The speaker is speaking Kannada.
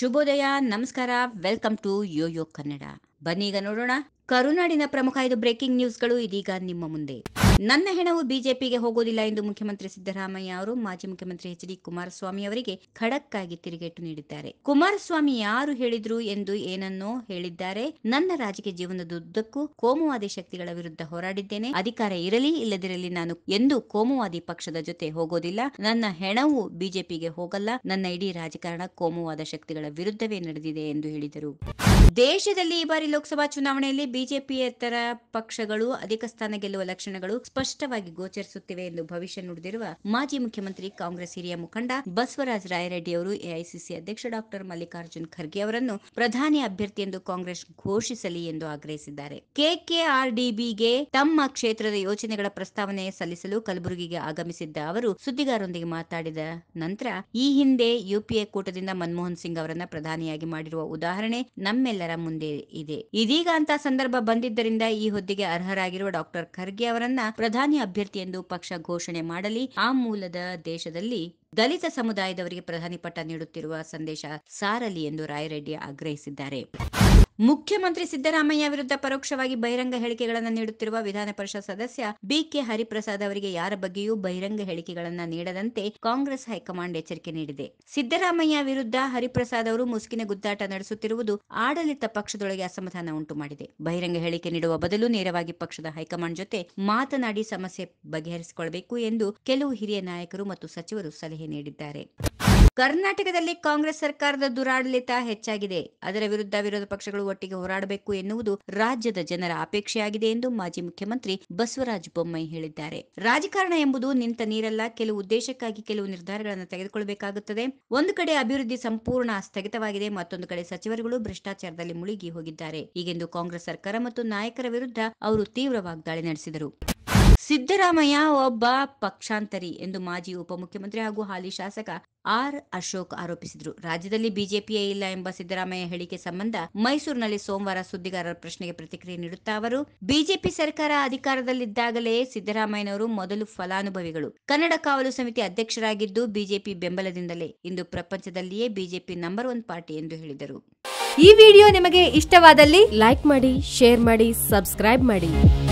ಶುಭೋದಯ ನಮಸ್ಕಾರ welcome to yo yo Kannada ಬನ್ನೀಗ ನೋಡೋಣ ಕರುನಾಡಿನ ಪ್ರಮುಖ ಐದು ಬ್ರೇಕಿಂಗ್ ನ್ಯೂಸ್ಗಳು ಇದೀಗ ನಿಮ್ಮ ಮುಂದೆ ನನ್ನ ಹೆಣವು ಬಿಜೆಪಿಗೆ ಹೋಗೋದಿಲ್ಲ ಎಂದು ಮುಖ್ಯಮಂತ್ರಿ ಸಿದ್ದರಾಮಯ್ಯ ಅವರು ಮಾಜಿ ಮುಖ್ಯಮಂತ್ರಿ ಎಚ್ ಡಿ ಕುಮಾರಸ್ವಾಮಿ ಅವರಿಗೆ ಖಡಕ್ ಆಗಿ ತಿರುಗೇಟು ನೀಡಿದ್ದಾರೆ ಕುಮಾರಸ್ವಾಮಿ ಯಾರು ಹೇಳಿದ್ರು ಎಂದು ಏನನ್ನೋ ಹೇಳಿದ್ದಾರೆ ನನ್ನ ರಾಜಕೀಯ ಜೀವನದುದ್ದಕ್ಕೂ ಕೋಮುವಾದಿ ಶಕ್ತಿಗಳ ವಿರುದ್ಧ ಹೋರಾಡಿದ್ದೇನೆ ಅಧಿಕಾರ ಇರಲಿ ಇಲ್ಲದಿರಲಿ ನಾನು ಎಂದು ಕೋಮುವಾದಿ ಪಕ್ಷದ ಜೊತೆ ಹೋಗೋದಿಲ್ಲ ನನ್ನ ಹೆಣವು ಬಿಜೆಪಿಗೆ ಹೋಗಲ್ಲ ನನ್ನ ಇಡೀ ರಾಜಕಾರಣ ಕೋಮುವಾದ ಶಕ್ತಿಗಳ ವಿರುದ್ಧವೇ ನಡೆದಿದೆ ಎಂದು ಹೇಳಿದರು ದೇಶದಲ್ಲಿ ಈ ಬಾರಿ ಲೋಕಸಭಾ ಚುನಾವಣೆಯಲ್ಲಿ ಬಿಜೆಪಿಯೇತರ ಪಕ್ಷಗಳು ಅಧಿಕ ಸ್ಥಾನ ಗೆಲ್ಲುವ ಲಕ್ಷಣಗಳು ಸ್ಪಷ್ಟವಾಗಿ ಗೋಚರಿಸುತ್ತಿವೆ ಎಂದು ಭವಿಷ್ಯ ನುಡಿದಿರುವ ಮಾಜಿ ಮುಖ್ಯಮಂತ್ರಿ ಕಾಂಗ್ರೆಸ್ ಹಿರಿಯ ಮುಖಂಡ ಬಸವರಾಜ ರಾಯರೆಡ್ಡಿ ಅವರು ಎಐಸಿಸಿ ಅಧ್ಯಕ್ಷ ಡಾಕ್ಟರ್ ಮಲ್ಲಿಕಾರ್ಜುನ್ ಖರ್ಗೆ ಅವರನ್ನು ಪ್ರಧಾನಿ ಅಭ್ಯರ್ಥಿ ಎಂದು ಕಾಂಗ್ರೆಸ್ ಘೋಷಿಸಲಿ ಎಂದು ಆಗ್ರಹಿಸಿದ್ದಾರೆ ಕೆಕೆಆರ್ಡಿಬಿಗೆ ತಮ್ಮ ಕ್ಷೇತ್ರದ ಯೋಜನೆಗಳ ಪ್ರಸ್ತಾವನೆ ಸಲ್ಲಿಸಲು ಕಲಬುರಗಿಗೆ ಆಗಮಿಸಿದ್ದ ಅವರು ಸುದ್ದಿಗಾರರೊಂದಿಗೆ ಮಾತಾಡಿದ ನಂತರ ಈ ಹಿಂದೆ ಯುಪಿಎ ಕೂಟದಿಂದ ಮನಮೋಹನ್ ಸಿಂಗ್ ಅವರನ್ನ ಪ್ರಧಾನಿಯಾಗಿ ಮಾಡಿರುವ ಉದಾಹರಣೆ ನಮ್ಮೆಲ್ಲ ಎಲ್ಲರ ಮುಂದೆ ಇದೆ ಇದೀಗ ಅಂತ ಸಂದರ್ಭ ಬಂದಿದ್ದರಿಂದ ಈ ಹುದ್ದೆಗೆ ಅರ್ಹರಾಗಿರುವ ಡಾಕ್ಟರ್ ಖರ್ಗೆ ಅವರನ್ನ ಪ್ರಧಾನಿ ಅಭ್ಯರ್ಥಿ ಎಂದು ಪಕ್ಷ ಘೋಷಣೆ ಮಾಡಲಿ ಆ ಮೂಲದ ದೇಶದಲ್ಲಿ ದಲಿತ ಸಮುದಾಯದವರಿಗೆ ಪ್ರಧಾನಿ ಪಟ್ಟ ನೀಡುತ್ತಿರುವ ಸಂದೇಶ ಸಾರಲಿ ಎಂದು ರಾಯರೆಡ್ಡಿ ಆಗ್ರಹಿಸಿದ್ದಾರೆ ಮುಖ್ಯಮಂತ್ರಿ ಸಿದ್ದರಾಮಯ್ಯ ವಿರುದ್ಧ ಪರೋಕ್ಷವಾಗಿ ಬಹಿರಂಗ ಹೇಳಿಕೆಗಳನ್ನು ನೀಡುತ್ತಿರುವ ವಿಧಾನಪರಿಷತ್ ಸದಸ್ಯ ಬಿಕೆ ಹರಿಪ್ರಸಾದ್ ಅವರಿಗೆ ಯಾರ ಬಗ್ಗೆಯೂ ಬಹಿರಂಗ ಹೇಳಿಕೆಗಳನ್ನು ನೀಡದಂತೆ ಕಾಂಗ್ರೆಸ್ ಹೈಕಮಾಂಡ್ ಎಚ್ಚರಿಕೆ ನೀಡಿದೆ ಸಿದ್ದರಾಮಯ್ಯ ವಿರುದ್ಧ ಹರಿಪ್ರಸಾದ್ ಅವರು ಮುಸುಕಿನ ಗುದ್ದಾಟ ನಡೆಸುತ್ತಿರುವುದು ಆಡಳಿತ ಪಕ್ಷದೊಳಗೆ ಅಸಮಾಧಾನ ಉಂಟು ಮಾಡಿದೆ ಬಹಿರಂಗ ಹೇಳಿಕೆ ನೀಡುವ ಬದಲು ನೇರವಾಗಿ ಪಕ್ಷದ ಹೈಕಮಾಂಡ್ ಜೊತೆ ಮಾತನಾಡಿ ಸಮಸ್ಯೆ ಬಗೆಹರಿಸಿಕೊಳ್ಳಬೇಕು ಎಂದು ಕೆಲವು ಹಿರಿಯ ನಾಯಕರು ಮತ್ತು ಸಚಿವರು ಸಲಹೆ ಸಲಹೆ ನೀಡಿದ್ದಾರೆ ಕರ್ನಾಟಕದಲ್ಲಿ ಕಾಂಗ್ರೆಸ್ ಸರ್ಕಾರದ ದುರಾಡಳಿತ ಹೆಚ್ಚಾಗಿದೆ ಅದರ ವಿರುದ್ಧ ವಿರೋಧ ಪಕ್ಷಗಳು ಒಟ್ಟಿಗೆ ಹೋರಾಡಬೇಕು ಎನ್ನುವುದು ರಾಜ್ಯದ ಜನರ ಅಪೇಕ್ಷೆಯಾಗಿದೆ ಎಂದು ಮಾಜಿ ಮುಖ್ಯಮಂತ್ರಿ ಬಸವರಾಜ ಬೊಮ್ಮಾಯಿ ಹೇಳಿದ್ದಾರೆ ರಾಜಕಾರಣ ಎಂಬುದು ನಿಂತ ನೀರಲ್ಲ ಕೆಲವು ಉದ್ದೇಶಕ್ಕಾಗಿ ಕೆಲವು ನಿರ್ಧಾರಗಳನ್ನು ತೆಗೆದುಕೊಳ್ಳಬೇಕಾಗುತ್ತದೆ ಒಂದು ಕಡೆ ಅಭಿವೃದ್ಧಿ ಸಂಪೂರ್ಣ ಸ್ಥಗಿತವಾಗಿದೆ ಮತ್ತೊಂದು ಕಡೆ ಸಚಿವರುಗಳು ಭ್ರಷ್ಟಾಚಾರದಲ್ಲಿ ಮುಳುಗಿ ಹೋಗಿದ್ದಾರೆ ಹೀಗೆಂದು ಕಾಂಗ್ರೆಸ್ ಸರ್ಕಾರ ಮತ್ತು ನಾಯಕರ ವಿರುದ್ಧ ಅವರು ತೀವ್ರ ವಾಗ್ದಾಳಿ ನಡೆಸಿದರು ಸಿದ್ದರಾಮಯ್ಯ ಒಬ್ಬ ಪಕ್ಷಾಂತರಿ ಎಂದು ಮಾಜಿ ಉಪಮುಖ್ಯಮಂತ್ರಿ ಹಾಗೂ ಹಾಲಿ ಶಾಸಕ ಆರ್ ಅಶೋಕ್ ಆರೋಪಿಸಿದರು ರಾಜ್ಯದಲ್ಲಿ ಬಿಜೆಪಿಯೇ ಇಲ್ಲ ಎಂಬ ಸಿದ್ದರಾಮಯ್ಯ ಹೇಳಿಕೆ ಸಂಬಂಧ ಮೈಸೂರಿನಲ್ಲಿ ಸೋಮವಾರ ಸುದ್ದಿಗಾರರ ಪ್ರಶ್ನೆಗೆ ಪ್ರತಿಕ್ರಿಯೆ ನೀಡುತ್ತಾ ಅವರು ಬಿಜೆಪಿ ಸರ್ಕಾರ ಅಧಿಕಾರದಲ್ಲಿದ್ದಾಗಲೇ ಸಿದ್ದರಾಮಯ್ಯನವರು ಮೊದಲು ಫಲಾನುಭವಿಗಳು ಕನ್ನಡ ಕಾವಲು ಸಮಿತಿ ಅಧ್ಯಕ್ಷರಾಗಿದ್ದು ಬಿಜೆಪಿ ಬೆಂಬಲದಿಂದಲೇ ಇಂದು ಪ್ರಪಂಚದಲ್ಲಿಯೇ ಬಿಜೆಪಿ ನಂಬರ್ ಒನ್ ಪಾರ್ಟಿ ಎಂದು ಹೇಳಿದರು ಈ ವಿಡಿಯೋ ನಿಮಗೆ ಇಷ್ಟವಾದಲ್ಲಿ ಲೈಕ್ ಮಾಡಿ ಶೇರ್ ಮಾಡಿ ಸಬ್ಸ್ಕ್ರೈಬ್ ಮಾಡಿ